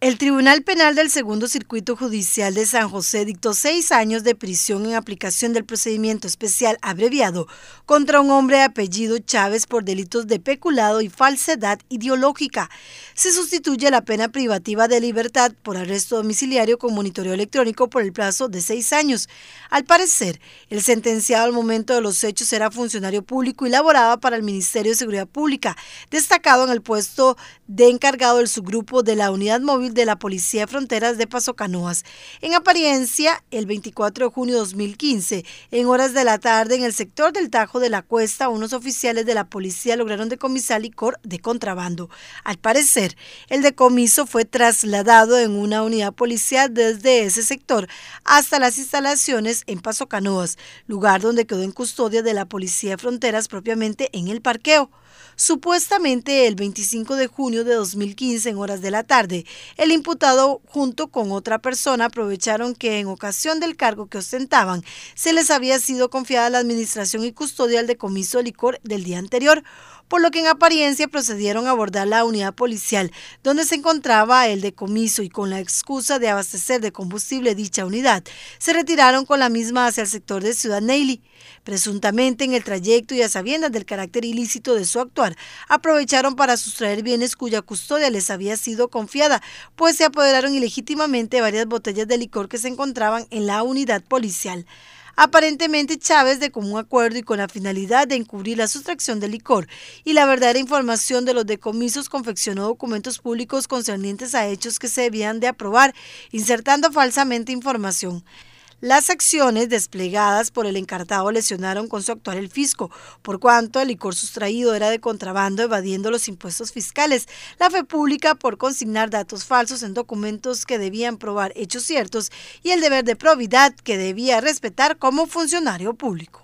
El Tribunal Penal del Segundo Circuito Judicial de San José dictó seis años de prisión en aplicación del procedimiento especial abreviado contra un hombre de apellido Chávez por delitos de peculado y falsedad ideológica. Se sustituye la pena privativa de libertad por arresto domiciliario con monitoreo electrónico por el plazo de seis años. Al parecer, el sentenciado al momento de los hechos era funcionario público y laboraba para el Ministerio de Seguridad Pública, destacado en el puesto de encargado del subgrupo de la unidad móvil de la Policía de Fronteras de Paso Canoas. En apariencia, el 24 de junio de 2015, en horas de la tarde, en el sector del Tajo de la Cuesta, unos oficiales de la policía lograron decomisar licor de contrabando. Al parecer, el decomiso fue trasladado en una unidad policial desde ese sector hasta las instalaciones en Paso Canoas, lugar donde quedó en custodia de la Policía de Fronteras propiamente en el parqueo. Supuestamente el 25 de junio de 2015 en horas de la tarde, el imputado junto con otra persona aprovecharon que en ocasión del cargo que ostentaban se les había sido confiada la administración y custodia del decomiso de licor del día anterior por lo que en apariencia procedieron a abordar la unidad policial donde se encontraba el decomiso y con la excusa de abastecer de combustible dicha unidad, se retiraron con la misma hacia el sector de Ciudad Neily. Presuntamente en el trayecto y a sabiendas del carácter ilícito de su actuar, aprovecharon para sustraer bienes cuya custodia les había sido confiada, pues se apoderaron ilegítimamente varias botellas de licor que se encontraban en la unidad policial. Aparentemente Chávez, de común acuerdo y con la finalidad de encubrir la sustracción del licor y la verdadera información de los decomisos, confeccionó documentos públicos concernientes a hechos que se debían de aprobar, insertando falsamente información. Las acciones desplegadas por el encartado lesionaron con su actual el fisco, por cuanto el licor sustraído era de contrabando evadiendo los impuestos fiscales. La fe pública por consignar datos falsos en documentos que debían probar hechos ciertos y el deber de probidad que debía respetar como funcionario público.